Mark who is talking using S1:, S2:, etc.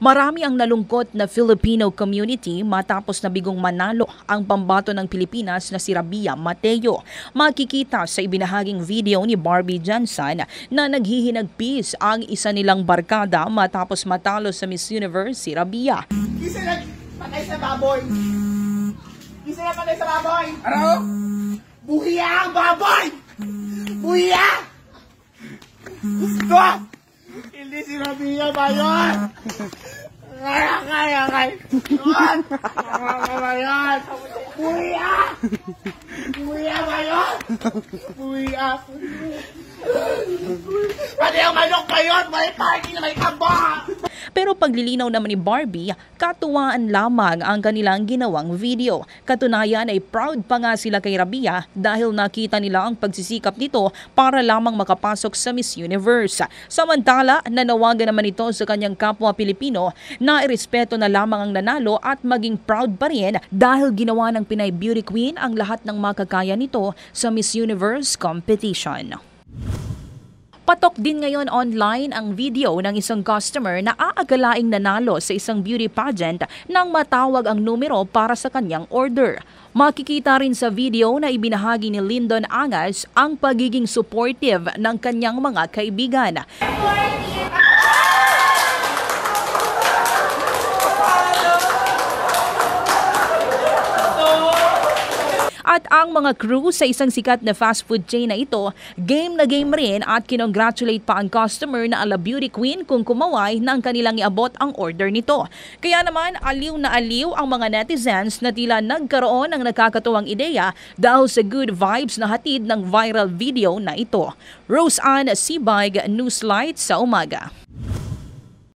S1: Marami ang nalungkot na Filipino community matapos na bigong manalo ang pambato ng Pilipinas na si Rabia Mateo. Makikita sa ibinahaging video ni Barbie Johnson na naghihinagpis ang isa nilang barkada matapos matalo sa Miss Universe si Rabia. Isa na patay sa baboy! Isa na patay sa baboy! Araw! Buhiya ang baboy! Buhiya! Stop! กินาทียไปย้อน
S2: อะไรอะไรย้อนอะย้อนปุยอะ
S1: ปุยอะไปย้อนปุยอะประเดี๋ยวมายกไปย้อนไว้ไปกินอะไรครับบ้า paglilinaw naman ni Barbie, katuwaan lamang ang kanilang ginawang video. Katunayan ay proud pa nga sila kay Rabia dahil nakita nila ang pagsisikap nito para lamang makapasok sa Miss Universe. Samantala, nanawagan naman ito sa kanyang kapwa Pilipino na irespeto na lamang ang nanalo at maging proud pa rin dahil ginawa ng Pinay Beauty Queen ang lahat ng makakaya nito sa Miss Universe competition. Patok din ngayon online ang video ng isang customer na aagalaing nanalo sa isang beauty pageant nang matawag ang numero para sa kanyang order. Makikita rin sa video na ibinahagi ni Lyndon Angas ang pagiging supportive ng kanyang mga kaibigan. At ang mga crew sa isang sikat na fast food chain na ito, game na game rin at kinongratulate pa ang customer na ala beauty queen kung kumaway na kanilang iabot ang order nito. Kaya naman, aliw na aliw ang mga netizens na tila nagkaroon ng nakakatuwang ideya dahil sa good vibes na hatid ng viral video na ito. Rose Ann Sibag, Newslight sa umaga.